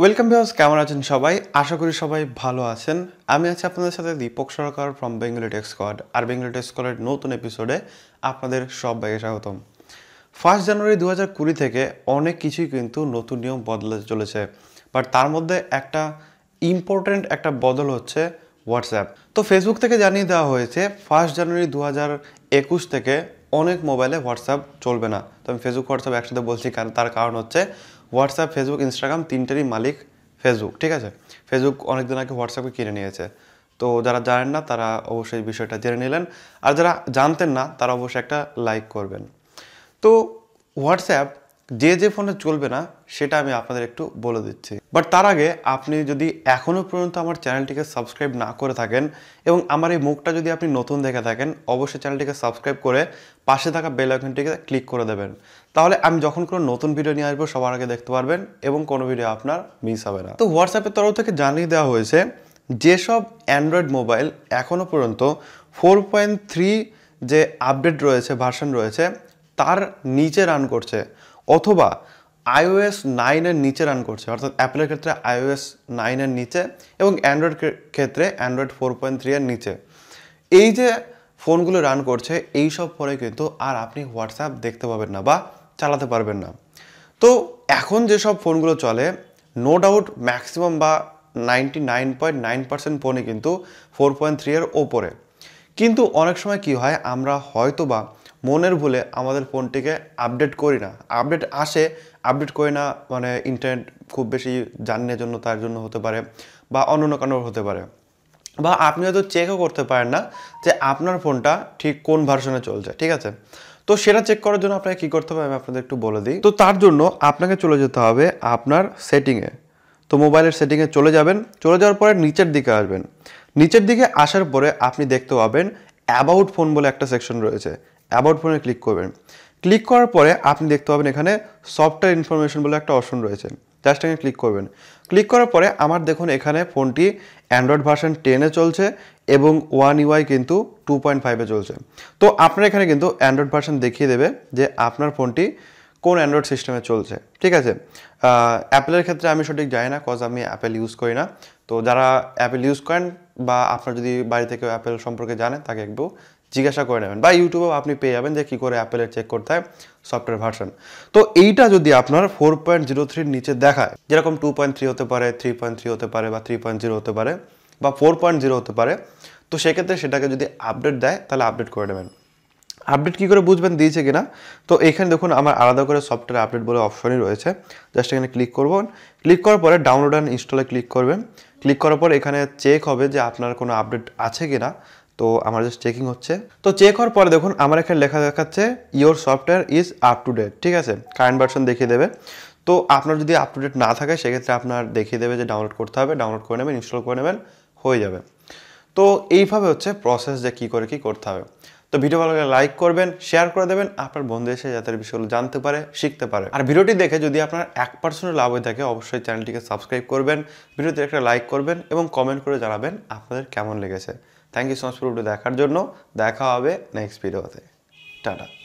welcome views কেমন আছেন সবাই আশা করি সবাই ভালো আছেন আমি আছি আপনাদের সাথে Deepak Sarkar from Bengali tech squad আর বেঙ্গলি টেক স্কোয়াডের নতুন এপিসোডে আপনাদের সবাইকে স্বাগতম ফার্স্ট জানুয়ারি দু হাজার কুড়ি থেকে অনেক কিছুই কিন্তু নতুন নিয়ম বদলে চলেছে বাট তার মধ্যে একটা ইম্পর্ট্যান্ট একটা বদল হচ্ছে হোয়াটসঅ্যাপ তো ফেসবুক থেকে জানিয়ে দেওয়া হয়েছে ফার্স্ট জানুয়ারি দু হাজার একুশ থেকে অনেক মোবাইলে হোয়াটসঅ্যাপ চলবে না তো আমি ফেসবুক হোয়াটসঅ্যাপ একসাথে বলছি কারণ তার কারণ হচ্ছে হোয়াটসঅ্যাপ ফেসবুক ইনস্টাগ্রাম তিনটেরই মালিক ফেসবুক ঠিক আছে ফেসবুক অনেকদিন আগে হোয়াটসঅ্যাপে কিনে নিয়েছে তো যারা জানেন না তারা অবশ্যই বিষয়টা জেনে নিলেন আর যারা জানতেন না তারা অবশ্যই একটা লাইক করবেন তো হোয়াটসঅ্যাপ যে যে ফোনে চলবে না সেটা আমি আপনাদের একটু বলে দিচ্ছি বাট তার আগে আপনি যদি এখনও পর্যন্ত আমার চ্যানেলটিকে সাবস্ক্রাইব না করে থাকেন এবং আমার এই মুখটা যদি আপনি নতুন দেখে থাকেন অবশ্যই চ্যানেলটিকে সাবস্ক্রাইব করে পাশে থাকা বেল আইকনটিকে ক্লিক করে দেবেন তাহলে আমি যখন কোনো নতুন ভিডিও নিয়ে আসবো সবার আগে দেখতে পারবেন এবং কোনো ভিডিও আপনার মিস হবে না তো হোয়াটসঅ্যাপের তরফ থেকে জানিয়ে দেওয়া হয়েছে যেসব অ্যান্ড্রয়েড মোবাইল এখনও পর্যন্ত ফোর পয়েন্ট থ্রি যে আপডেট রয়েছে ভার্সন রয়েছে তার নিচে রান করছে অথবা আইওএস নাইনের নিচে রান করছে অর্থাৎ অ্যাপেলের ক্ষেত্রে আইওএস নাইনের নিচে এবং অ্যান্ড্রয়েড ক্ষেত্রে অ্যান্ড্রয়েড ফোর পয়েন্ট থ্রিয়ের নিচে এই যে ফোনগুলো রান করছে এই সব পরে কিন্তু আর আপনি হোয়াটসঅ্যাপ দেখতে পাবেন না বা চালাতে পারবেন না তো এখন যেসব ফোনগুলো চলে নো ডাউট ম্যাক্সিমাম বা ninety nine point nine percent ফোনে কিন্তু ফোর পয়েন্ট থ্রিয়ের ওপরে কিন্তু অনেক সময় কি হয় আমরা হয়তো বা মনের ভুলে আমাদের ফোনটিকে আপডেট করি না আপডেট আসে আপডেট করি না মানে ইন্টারনেট খুব বেশি জানানোর জন্য তার জন্য হতে পারে বা অন্য কারণ হতে পারে বা আপনি হয়তো চেকও করতে পারেন না যে আপনার ফোনটা ঠিক কোন ভার্সনে চলছে ঠিক আছে তো সেটা চেক করার জন্য আপনাকে কী করতে হবে আমি আপনাদের একটু বলে দিই তো তার জন্য আপনাকে চলে যেতে হবে আপনার সেটিংয়ে তো মোবাইলের সেটিংয়ে চলে যাবেন চলে যাওয়ার পরে নিচের দিকে আসবেন নিচের দিকে আসার পরে আপনি দেখতে পাবেন অ্যাবাউট ফোন বলে একটা সেকশন রয়েছে অ্যাবাউট ফোনে ক্লিক করবেন ক্লিক করার পরে আপনি দেখতে পাবেন এখানে সফটওয়্যার ইনফরমেশন বলে একটা অপশন রয়েছে জাস্ট ক্লিক করবেন ক্লিক করার পরে আমার দেখুন এখানে ফোনটি অ্যান্ড্রয়েড ভার্সন টেনে চলছে এবং ওয়ান ইউআই কিন্তু টু পয়েন্ট ফাইভে চলছে তো আপনার এখানে কিন্তু অ্যান্ড্রয়েড ভার্সন দেখিয়ে দেবে যে আপনার ফোনটি কোন অ্যান্ড্রয়েড সিস্টেমে চলছে ঠিক আছে অ্যাপেলের ক্ষেত্রে আমি সঠিক জানি না কজ আমি অ্যাপেল ইউজ করি না তো যারা অ্যাপেল ইউজ করেন বা আপনার যদি বাড়ি থেকে অ্যাপেল সম্পর্কে জানেন তাকে একটু জিজ্ঞাসা করে নেবেন বা ইউটিউবেও আপনি পেয়ে যাবেন যে কী করে অ্যাপেলের চেক করতে হয় সফটওয়্যার ভার্সন তো এইটা যদি আপনার ফোর পয়েন্ট জিরো থ্রির নিচে দেখায় যেরকম টু পয়েন্ট থ্রি হতে পারে থ্রি পয়েন্ট থ্রি হতে পারে বা থ্রি পয়েন্ট জিরো হতে পারে বা ফোর পয়েন্ট জিরো হতে পারে তো সেক্ষেত্রে সেটাকে যদি আপডেট দেয় তাহলে আপডেট করে নেবেন আপডেট কী করে বুঝবেন দিয়েছে কিনা তো এখানে দেখুন আমার আলাদা করে সফটওয়্যার আপডেট বলে অপশনই রয়েছে জাস্ট এখানে ক্লিক করব ক্লিক করার পরে ডাউনলোড অ্যান্ড ইনস্টলে ক্লিক করবেন ক্লিক করার পর এখানে চেক হবে যে আপনার কোনো আপডেট আছে কিনা তো আমার জাস্ট চেকিং হচ্ছে তো চেক হওয়ার পরে দেখুন আমার এখানে লেখা দেখাচ্ছে your software is up to date ঠিক আছে কারেন্ট ভার্সন দেখিয়ে দেবে তো আপনার যদি আপ টু ডেট না থাকে সেক্ষেত্রে আপনার দেখিয়ে দেবে যে ডাউনলোড করতে হবে ডাউনলোড করে নেবেন ইনস্টল করে নেবেন হয়ে যাবে তো এইভাবে হচ্ছে প্রসেস যে কী করে কী করতে হবে তো ভিডিও ভালো লাগলে লাইক করবেন শেয়ার করে দেবেন আপনার বন্ধু এসে যাতে বিষয়গুলো জানতে পারে শিখতে পারে আর ভিডিওটি দেখে যদি আপনার এক পার্সেন্ট লাভ হয়ে থাকে অবশ্যই চ্যানেলটিকে সাবস্ক্রাইব করবেন ভিডিওতে একটা লাইক করবেন এবং কমেন্ট করে জানাবেন আপনাদের কেমন লেগেছে থ্যাংক ইউ সো মাচ দেখার জন্য দেখা হবে নেক্সট ভিডিওতে টাটা